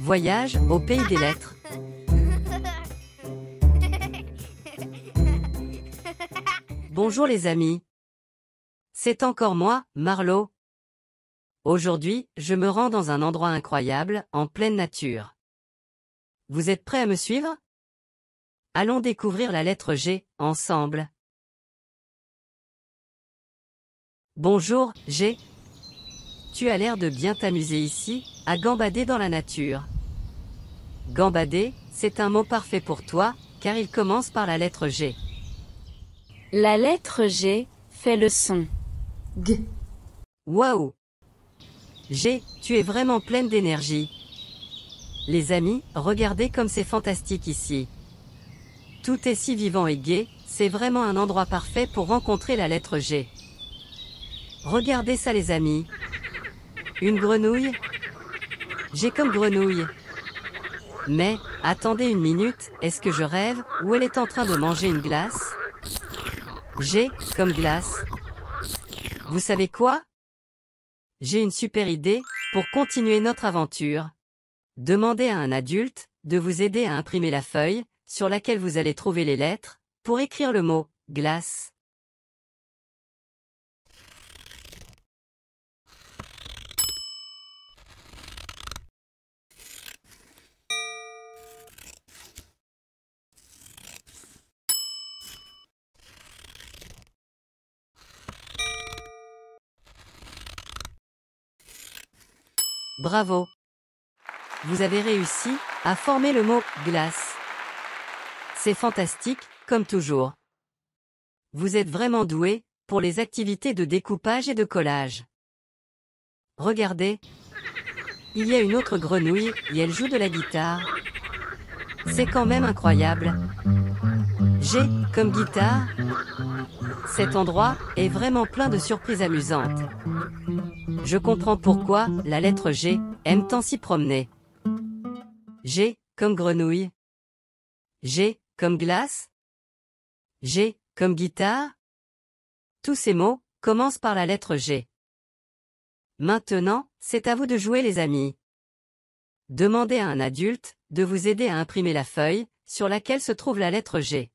Voyage au pays des lettres. Bonjour les amis. C'est encore moi, Marlowe. Aujourd'hui, je me rends dans un endroit incroyable, en pleine nature. Vous êtes prêts à me suivre Allons découvrir la lettre G, ensemble. Bonjour, G. Tu as l'air de bien t'amuser ici, à gambader dans la nature. Gambader, c'est un mot parfait pour toi, car il commence par la lettre G. La lettre G fait le son. G. Waouh G, tu es vraiment pleine d'énergie. Les amis, regardez comme c'est fantastique ici. Tout est si vivant et gai, c'est vraiment un endroit parfait pour rencontrer la lettre G. Regardez ça les amis. Une grenouille, j'ai comme grenouille. Mais, attendez une minute, est-ce que je rêve, ou elle est en train de manger une glace J'ai, comme glace. Vous savez quoi J'ai une super idée, pour continuer notre aventure. Demandez à un adulte, de vous aider à imprimer la feuille, sur laquelle vous allez trouver les lettres, pour écrire le mot « glace ». Bravo Vous avez réussi à former le mot « glace ». C'est fantastique, comme toujours. Vous êtes vraiment doué pour les activités de découpage et de collage. Regardez Il y a une autre grenouille et elle joue de la guitare. C'est quand même incroyable G comme guitare. Cet endroit est vraiment plein de surprises amusantes. Je comprends pourquoi la lettre G aime tant s'y promener. G comme grenouille. G comme glace. G comme guitare. Tous ces mots commencent par la lettre G. Maintenant, c'est à vous de jouer les amis. Demandez à un adulte de vous aider à imprimer la feuille sur laquelle se trouve la lettre G.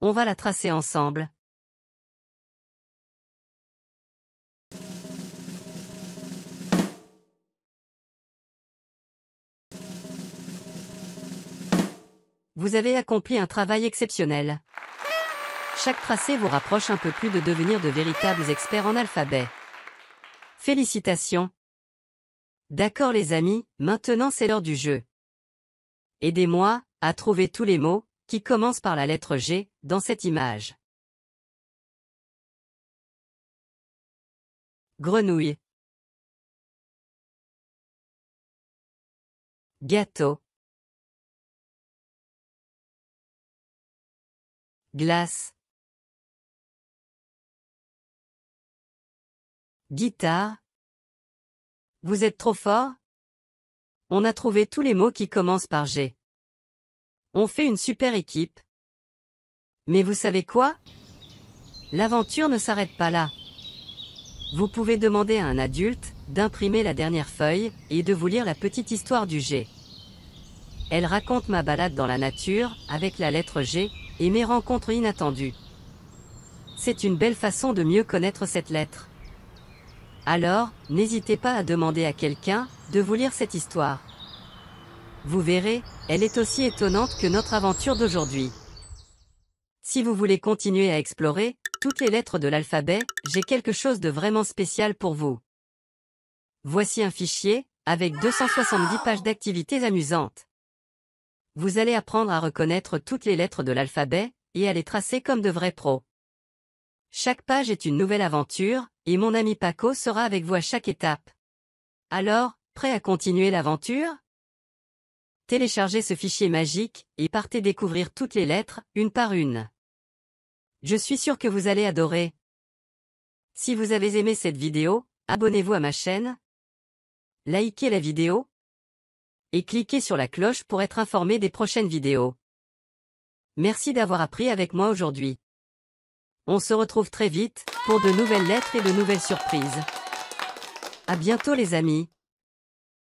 On va la tracer ensemble. Vous avez accompli un travail exceptionnel. Chaque tracé vous rapproche un peu plus de devenir de véritables experts en alphabet. Félicitations D'accord les amis, maintenant c'est l'heure du jeu. Aidez-moi à trouver tous les mots, qui commence par la lettre G, dans cette image. Grenouille Gâteau Glace Guitare Vous êtes trop fort On a trouvé tous les mots qui commencent par G. On fait une super équipe. Mais vous savez quoi L'aventure ne s'arrête pas là. Vous pouvez demander à un adulte d'imprimer la dernière feuille et de vous lire la petite histoire du G. Elle raconte ma balade dans la nature avec la lettre G et mes rencontres inattendues. C'est une belle façon de mieux connaître cette lettre. Alors, n'hésitez pas à demander à quelqu'un de vous lire cette histoire. Vous verrez, elle est aussi étonnante que notre aventure d'aujourd'hui. Si vous voulez continuer à explorer toutes les lettres de l'alphabet, j'ai quelque chose de vraiment spécial pour vous. Voici un fichier, avec 270 pages d'activités amusantes. Vous allez apprendre à reconnaître toutes les lettres de l'alphabet, et à les tracer comme de vrais pros. Chaque page est une nouvelle aventure, et mon ami Paco sera avec vous à chaque étape. Alors, prêt à continuer l'aventure Téléchargez ce fichier magique et partez découvrir toutes les lettres, une par une. Je suis sûr que vous allez adorer. Si vous avez aimé cette vidéo, abonnez-vous à ma chaîne, likez la vidéo et cliquez sur la cloche pour être informé des prochaines vidéos. Merci d'avoir appris avec moi aujourd'hui. On se retrouve très vite pour de nouvelles lettres et de nouvelles surprises. À bientôt les amis.